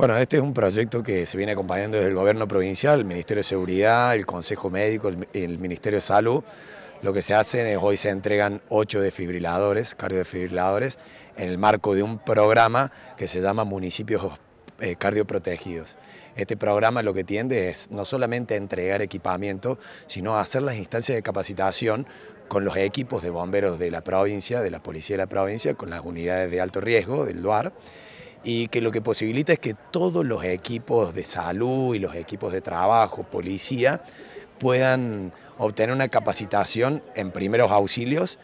Bueno, este es un proyecto que se viene acompañando desde el gobierno provincial, el Ministerio de Seguridad, el Consejo Médico, el, Ministerio de Salud. Lo que se hace es hoy se entregan ocho desfibriladores, cardiodefibriladores, en el marco de un programa que se llama Municipios eh, Cardioprotegidos. Este programa lo que tiende es no solamente a entregar equipamiento, sino a hacer las instancias de capacitación con los equipos de bomberos de la provincia, de la policía de la provincia, con las unidades de alto riesgo del DUAR y que lo que posibilita es que todos los equipos de salud y los equipos de trabajo, policía, puedan obtener una capacitación en primeros auxilios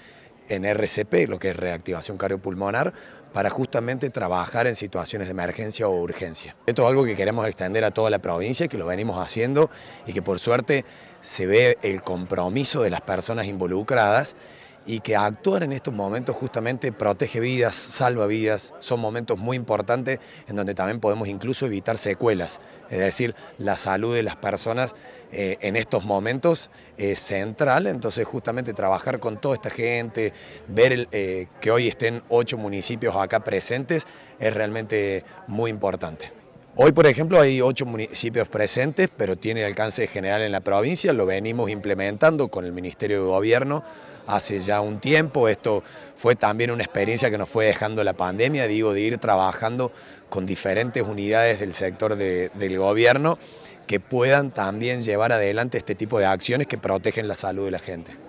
en RCP, lo que es reactivación cardiopulmonar, para justamente trabajar en situaciones de emergencia o urgencia. Esto es algo que queremos extender a toda la provincia, que lo venimos haciendo y que por suerte se ve el compromiso de las personas involucradas y que actuar en estos momentos justamente protege vidas, salva vidas, son momentos muy importantes en donde también podemos incluso evitar secuelas, es decir, la salud de las personas eh, en estos momentos es central, entonces justamente trabajar con toda esta gente, ver eh, que hoy estén ocho municipios acá presentes es realmente muy importante. Hoy, por ejemplo, hay ocho municipios presentes, pero tiene alcance general en la provincia, lo venimos implementando con el Ministerio de Gobierno hace ya un tiempo, esto fue también una experiencia que nos fue dejando la pandemia, digo, de ir trabajando con diferentes unidades del sector del gobierno que puedan también llevar adelante este tipo de acciones que protegen la salud de la gente.